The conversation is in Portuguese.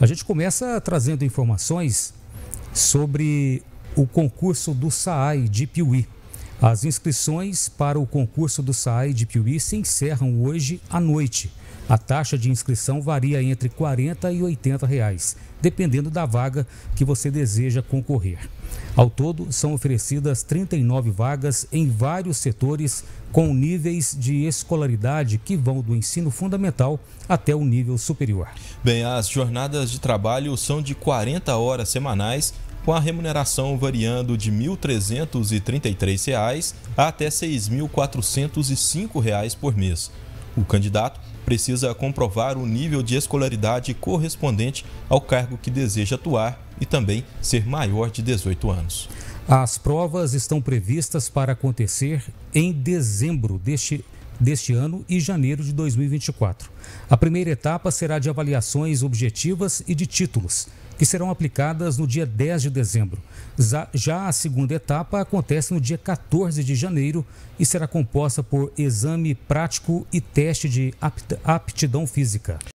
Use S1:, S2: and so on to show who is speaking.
S1: A gente começa trazendo informações sobre o concurso do SAAI de Piuí. As inscrições para o concurso do SAAI de Piuí se encerram hoje à noite. A taxa de inscrição varia entre 40 e 80 reais, dependendo da vaga que você deseja concorrer. Ao todo, são oferecidas 39 vagas em vários setores com níveis de escolaridade que vão do ensino fundamental até o nível superior.
S2: Bem, as jornadas de trabalho são de 40 horas semanais, com a remuneração variando de R$ 1.333 até R$ 6.405 por mês. O candidato precisa comprovar o nível de escolaridade correspondente ao cargo que deseja atuar e também ser maior de 18 anos. As
S1: provas estão previstas para acontecer em dezembro deste deste ano e janeiro de 2024. A primeira etapa será de avaliações objetivas e de títulos, que serão aplicadas no dia 10 de dezembro. Já a segunda etapa acontece no dia 14 de janeiro e será composta por exame prático e teste de aptidão física.